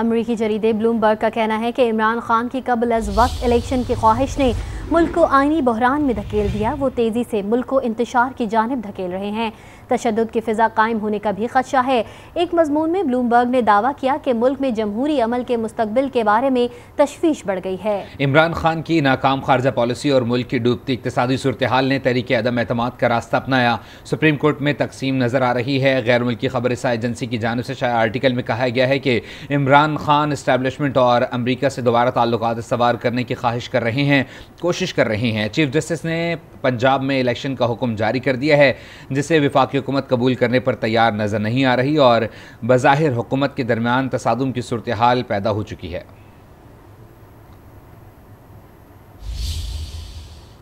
अमरीकी जरीदे ब्लूमबर्ग का कहना है कि इमरान खान की कबल अज वक्त इलेक्शन की ख्वाहिश ने मुल्क को आइनी बहरान में धकेल दिया वो तेज़ी से मुल्क को इंतशार की जानब धकेल रहे हैं तशद की फ़िज़ा कायम होने का भी खदशा है एक मजमून में ब्लूमबर्ग ने दावा किया कि मुल्क में जमहूरी अमल के मुस्तबिल के बारे में तशवीश बढ़ गई है इमरान खान की नाकाम खारजा पॉलिसी और मुल्क की डूबती इकतदी सूरत हाल ने तहरीक अदम अहतम का रास्ता अपनाया सुप्रीम कोर्ट में तकसीम नज़र आ रही है गैर मुल्की खबर एजेंसी की जानब से शायद आर्टिकल में कहा गया है कि इमरान खान इस्टेबलिशमेंट और अमरीका से दोबारा ताल्लुक सवार करने की ख्वाहिश कर रहे हैं कोशिश कर रही हैं चीफ जस्टिस ने पंजाब में इलेक्शन का हुक्म जारी कर दिया है जिसे विफाकी हुकूमत कबूल करने पर तैयार नज़र नहीं आ रही और बज़ाहिर हुकूमत के दरमियान तसादम की सूरत हाल पैदा हो चुकी है